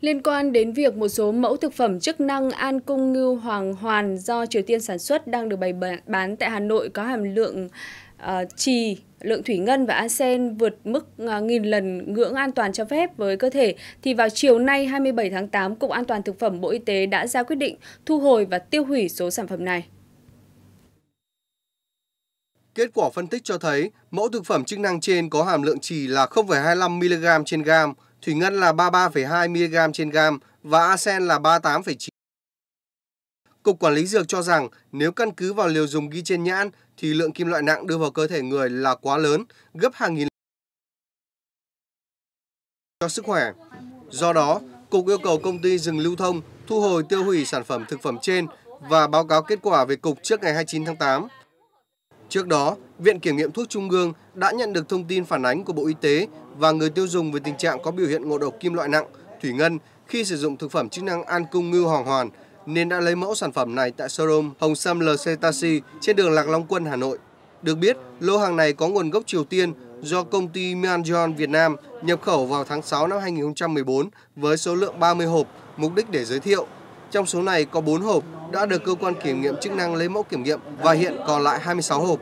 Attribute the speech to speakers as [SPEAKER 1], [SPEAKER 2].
[SPEAKER 1] Liên quan đến việc một số mẫu thực phẩm chức năng an cung ngưu hoàng hoàn do Triều Tiên sản xuất đang được bày bán tại Hà Nội có hàm lượng uh, trì, lượng thủy ngân và arsen vượt mức uh, nghìn lần ngưỡng an toàn cho phép với cơ thể, thì vào chiều nay 27 tháng 8, Cục An toàn Thực phẩm Bộ Y tế đã ra quyết định thu hồi và tiêu hủy số sản phẩm này.
[SPEAKER 2] Kết quả phân tích cho thấy, mẫu thực phẩm chức năng trên có hàm lượng trì là 0,25 mg trên gam, thủy ngân là 33,2 mg trên gam và arsen là 38,9. Cục Quản lý Dược cho rằng nếu căn cứ vào liều dùng ghi trên nhãn thì lượng kim loại nặng đưa vào cơ thể người là quá lớn, gấp hàng nghìn cho sức khỏe. Do đó, Cục yêu cầu công ty dừng lưu thông, thu hồi tiêu hủy sản phẩm thực phẩm trên và báo cáo kết quả về Cục trước ngày 29 tháng 8. Trước đó, Viện Kiểm nghiệm Thuốc Trung ương đã nhận được thông tin phản ánh của Bộ Y tế và người tiêu dùng về tình trạng có biểu hiện ngộ độc kim loại nặng, thủy ngân khi sử dụng thực phẩm chức năng an cung ngư hoàng hoàn nên đã lấy mẫu sản phẩm này tại showroom Hồng Sâm LC Taxi trên đường Lạc Long Quân, Hà Nội. Được biết, lô hàng này có nguồn gốc Triều Tiên do công ty Myanjon Việt Nam nhập khẩu vào tháng 6 năm 2014 với số lượng 30 hộp, mục đích để giới thiệu, trong số này có 4 hộp đã được cơ quan kiểm nghiệm chức năng lấy mẫu kiểm nghiệm và hiện còn lại 26 hộp.